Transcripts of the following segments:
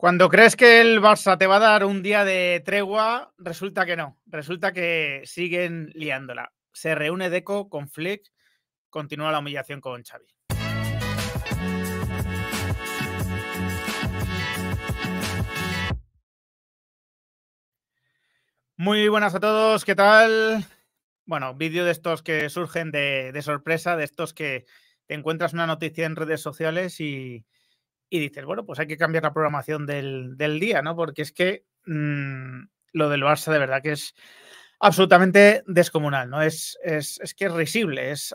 Cuando crees que el Barça te va a dar un día de tregua, resulta que no. Resulta que siguen liándola. Se reúne Deco con Flick, continúa la humillación con Xavi. Muy buenas a todos, ¿qué tal? Bueno, vídeo de estos que surgen de, de sorpresa, de estos que te encuentras una noticia en redes sociales y, y dices, bueno, pues hay que cambiar la programación del, del día, ¿no? Porque es que mm, lo del Barça de verdad que es absolutamente descomunal, ¿no? Es, es, es que es risible, es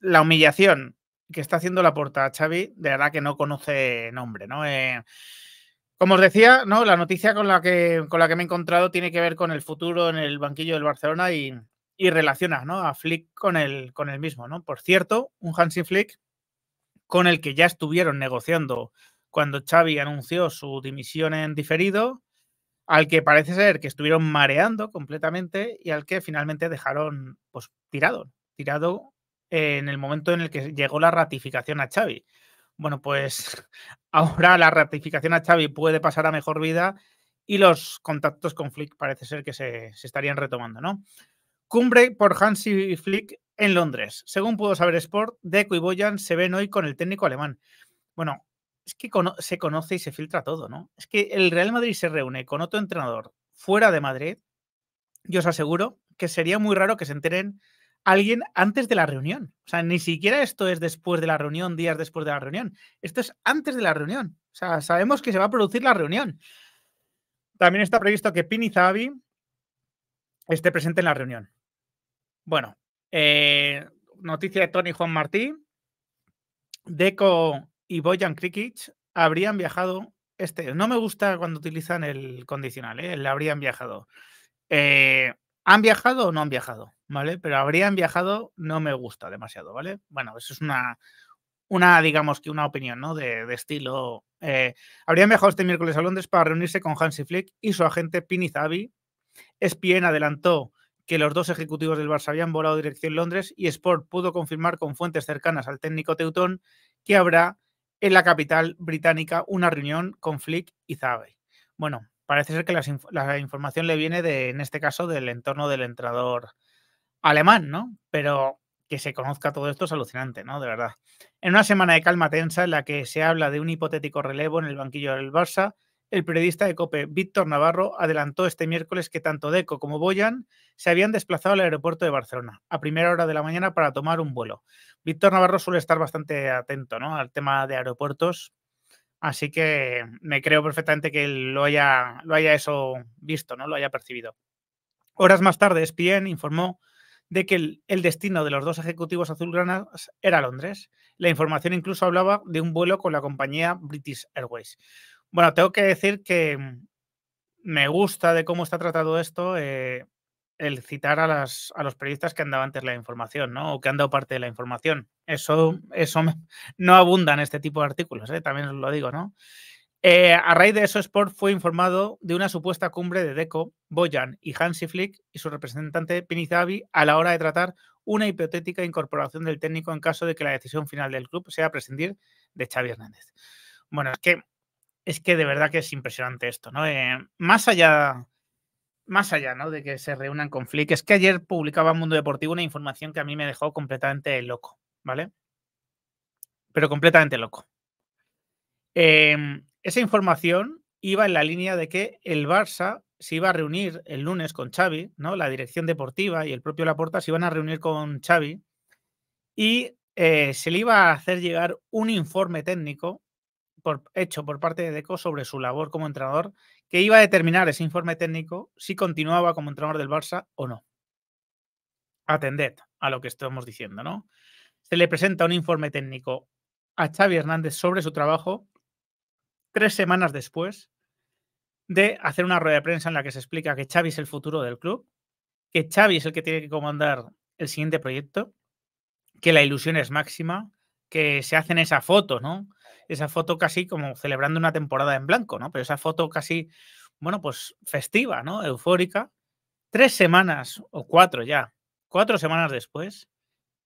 la humillación que está haciendo la porta Xavi, de verdad que no conoce nombre, ¿no? Eh, como os decía, ¿no? La noticia con la, que, con la que me he encontrado tiene que ver con el futuro en el banquillo del Barcelona y, y relaciona ¿no? a Flick con el, con el mismo, ¿no? Por cierto, un Hansi Flick con el que ya estuvieron negociando cuando Xavi anunció su dimisión en diferido, al que parece ser que estuvieron mareando completamente y al que finalmente dejaron pues, tirado, tirado en el momento en el que llegó la ratificación a Xavi. Bueno, pues ahora la ratificación a Xavi puede pasar a mejor vida y los contactos con Flick parece ser que se, estarían retomando, ¿no? Cumbre por Hansi Flick en Londres. Según pudo saber Sport, Deco y Boyan se ven hoy con el técnico alemán. Bueno, es que se conoce y se filtra todo, ¿no? Es que el Real Madrid se reúne con otro entrenador fuera de Madrid. Yo os aseguro que sería muy raro que se enteren alguien antes de la reunión. O sea, ni siquiera esto es después de la reunión, días después de la reunión. Esto es antes de la reunión. O sea, sabemos que se va a producir la reunión. También está previsto que Pini Zabi esté presente en la reunión. Bueno, eh, noticia de Tony Juan Martí. Deco y Boyan Krikic habrían viajado. Este, no me gusta cuando utilizan el condicional, el eh, habrían viajado. Eh, ¿Han viajado o no han viajado? ¿Vale? Pero habrían viajado no me gusta demasiado, ¿vale? Bueno, eso es una, una digamos que una opinión, ¿no? De, estilo. habrían viajado este miércoles a Londres para reunirse con Hansi Flick y su agente Pini Zabi. Espien adelantó que los dos ejecutivos del Barça habían volado dirección Londres y Sport pudo confirmar con fuentes cercanas al técnico teutón que habrá en la capital británica una reunión con Flick y Zabe. Bueno, parece ser que la, información le viene de, en este caso, del entorno del entrador alemán, ¿no? Pero que se conozca todo esto es alucinante, ¿no? De verdad. En una semana de calma tensa en la que se habla de un hipotético relevo en el banquillo del Barça, el periodista de COPE, Víctor Navarro, adelantó este miércoles que tanto Deco como Boyan se habían desplazado al aeropuerto de Barcelona a primera hora de la mañana para tomar un vuelo. Víctor Navarro suele estar bastante atento al tema de aeropuertos, así que me creo perfectamente que él lo haya, lo haya eso visto, ¿no? lo haya percibido. Horas más tarde, e Spien informó de que el, el, destino de los dos ejecutivos azulgranas era Londres. La información incluso hablaba de un vuelo con la compañía British Airways. Bueno, tengo que decir que me gusta de cómo está tratado esto eh, el citar a, las, a los periodistas que han dado antes la información, ¿no? O que han dado parte de la información. Eso, eso no abunda en este tipo de artículos, ¿eh? también os lo digo, ¿no? Eh, a raíz de eso, Sport fue informado de una supuesta cumbre de Deco, Boyan y Hansi Flick y su representante Pini a la hora de tratar una hipotética incorporación del técnico en caso de que la decisión final del club sea prescindir de Xavi Hernández. Bueno, es que es que de verdad que es impresionante esto, ¿no? Eh, más allá, más allá, ¿no? De que se reúnan con Flick, es que ayer publicaba Mundo Deportivo una información que a mí me dejó completamente loco, ¿vale? Pero completamente loco. Em, esa información iba en la línea de que el Barça se iba a reunir el lunes con Xavi, ¿no? La dirección deportiva y el propio Laporta se iban a reunir con Xavi y eh, se le iba a hacer llegar un informe técnico hecho por parte de Deco sobre su labor como entrenador que iba a determinar ese informe técnico si continuaba como entrenador del Barça o no. Atended a lo que estamos diciendo, ¿no? Se le presenta un informe técnico a Xavi Hernández sobre su trabajo tres semanas después de hacer una rueda de prensa en la que se explica que Xavi es el futuro del club, que Xavi es el que tiene que comandar el siguiente proyecto, que la ilusión es máxima, que se hacen esa foto, ¿no? Esa foto casi como celebrando una temporada en blanco, ¿no? Pero esa foto casi, bueno, pues festiva, ¿no? Eufórica. Tres semanas o cuatro ya, cuatro semanas después,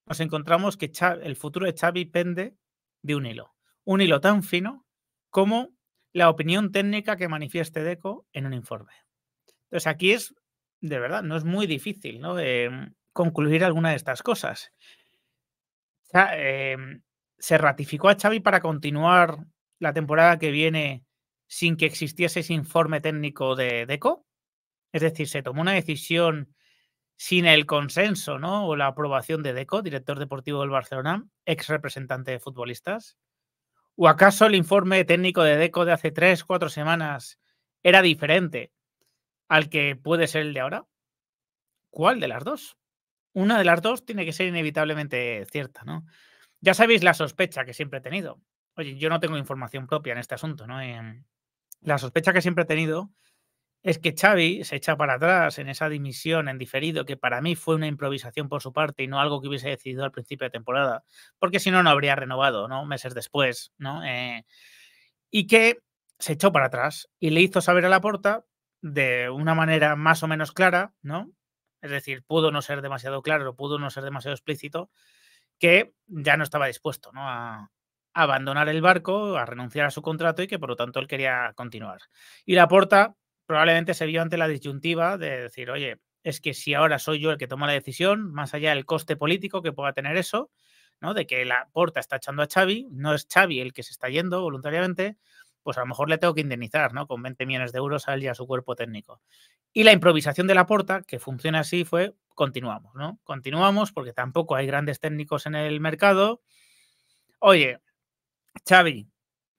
nos encontramos que el futuro de Xavi pende de un hilo. Un hilo tan fino como la opinión técnica que manifieste Deco en un informe. Entonces aquí es, de verdad, no es muy difícil, ¿no? Em, concluir alguna de estas cosas. O se ratificó a Xavi para continuar la temporada que viene sin que existiese ese informe técnico de DECO? Es decir, ¿se tomó una decisión sin el consenso ¿no? o la aprobación de DECO, director deportivo del Barcelona, ex representante de futbolistas? ¿O acaso el informe técnico de DECO de hace tres, cuatro semanas era diferente al que puede ser el de ahora? ¿Cuál de las dos? Una de las dos tiene que ser inevitablemente cierta, ¿no? Ya sabéis la sospecha que siempre he tenido. Oye, yo no tengo información propia en este asunto, ¿no? Em, la sospecha que siempre he tenido es que Xavi se echa para atrás en esa dimisión en diferido, que para mí fue una improvisación por su parte y no algo que hubiese decidido al principio de temporada, porque si no, no habría renovado, ¿no? Meses después, ¿no? Eh, y que se echó para atrás y le hizo saber a la puerta de una manera más o menos clara, ¿no? Es decir, pudo no ser demasiado claro, pudo no ser demasiado explícito, que ya no estaba dispuesto ¿no? a, abandonar el barco, a renunciar a su contrato y que por lo tanto él quería continuar. Y la porta probablemente se vio ante la disyuntiva de decir, oye, es que si ahora soy yo el que toma la decisión, más allá del coste político que pueda tener eso, ¿no? De que la porta está echando a Xavi, no es Xavi el que se está yendo voluntariamente, pues a lo mejor le tengo que indemnizar, ¿no? Con 20 millones de euros a él y a su cuerpo técnico. Y la improvisación de la porta, que funciona así, fue continuamos, ¿no? Continuamos porque tampoco hay grandes técnicos en el mercado. Oye, Xavi,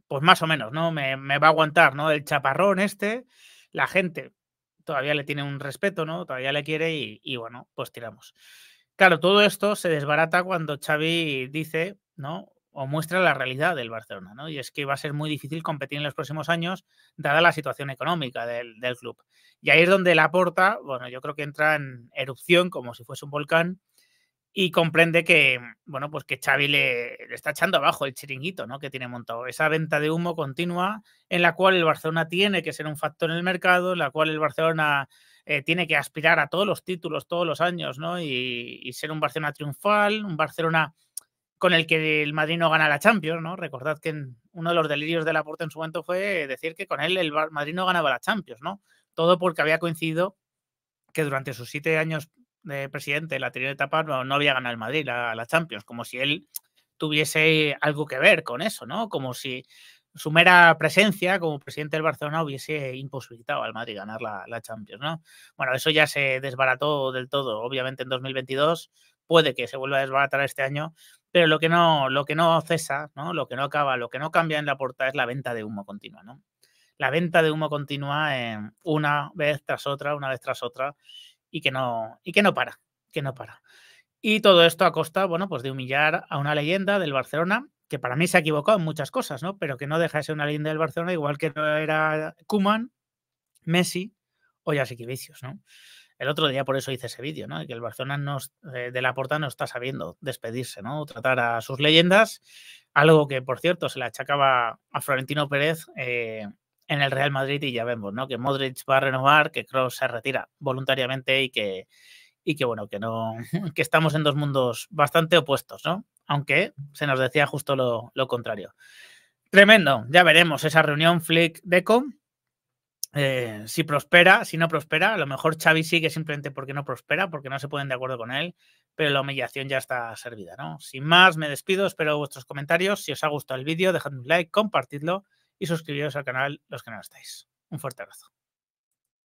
pues más o menos, ¿no? Me, va a aguantar, ¿no? El chaparrón este, la gente todavía le tiene un respeto, ¿no? Todavía le quiere y, y bueno, pues tiramos. Claro, todo esto se desbarata cuando Xavi dice, ¿no? o muestra la realidad del Barcelona, ¿no? Y es que va a ser muy difícil competir en los próximos años, dada la situación económica del, club. Y ahí es donde la porta, bueno, yo creo que entra en erupción como si fuese un volcán y comprende que, bueno, pues que Xavi le, está echando abajo el chiringuito, ¿no? Que tiene montado. Esa venta de humo continua en la cual el Barcelona tiene que ser un factor en el mercado, en la cual el Barcelona eh, tiene que aspirar a todos los títulos todos los años, ¿no? y ser un Barcelona triunfal, un Barcelona con el que el Madrid no gana la Champions, ¿no? Recordad que uno de los delirios del Laporta en su momento fue decir que con él el Madrid no ganaba la Champions, ¿no? Todo porque había coincidido que durante sus siete años de presidente, la anterior etapa, no, no había ganado el Madrid la, la, Champions, como si él tuviese algo que ver con eso, ¿no? Como si su mera presencia como presidente del Barcelona hubiese imposibilitado al Madrid ganar la, la Champions, ¿no? Bueno, eso ya se desbarató del todo, obviamente en 2022 puede que se vuelva a desbaratar este año, pero lo que no, lo que no cesa, ¿no? lo que no acaba, lo que no cambia en la portada es la venta de humo continua. ¿no? La venta de humo continua una vez tras otra, una vez tras otra, y que no, y que no para, que no para. Y todo esto a costa, bueno, pues de humillar a una leyenda del Barcelona, que para mí se ha equivocado en muchas cosas, ¿no? Pero que no deja de ser una leyenda del Barcelona, igual que no era Kuman, Messi o Yasekivicius, ¿no? el otro día por eso hice ese vídeo, ¿no? Que el Barcelona eh, de la porta no está sabiendo despedirse, ¿no? Tratar a sus leyendas, algo que, por cierto, se le achacaba a Florentino Pérez eh, en el Real Madrid y ya vemos, ¿no? Que Modric va a renovar, que Kroos se retira voluntariamente y que, y que bueno, que no, que estamos en dos mundos bastante opuestos, ¿no? Aunque se nos decía justo lo, lo contrario. Tremendo, ya veremos esa reunión Flick-Deco eh, si prospera, si no prospera, a lo mejor Xavi sigue simplemente porque no prospera, porque no se pueden de acuerdo con él, pero la humillación ya está servida, ¿no? Sin más, me despido, espero vuestros comentarios. Si os ha gustado el vídeo, dejadme un like, compartidlo y suscribiros al canal los que no lo estáis. Un fuerte abrazo.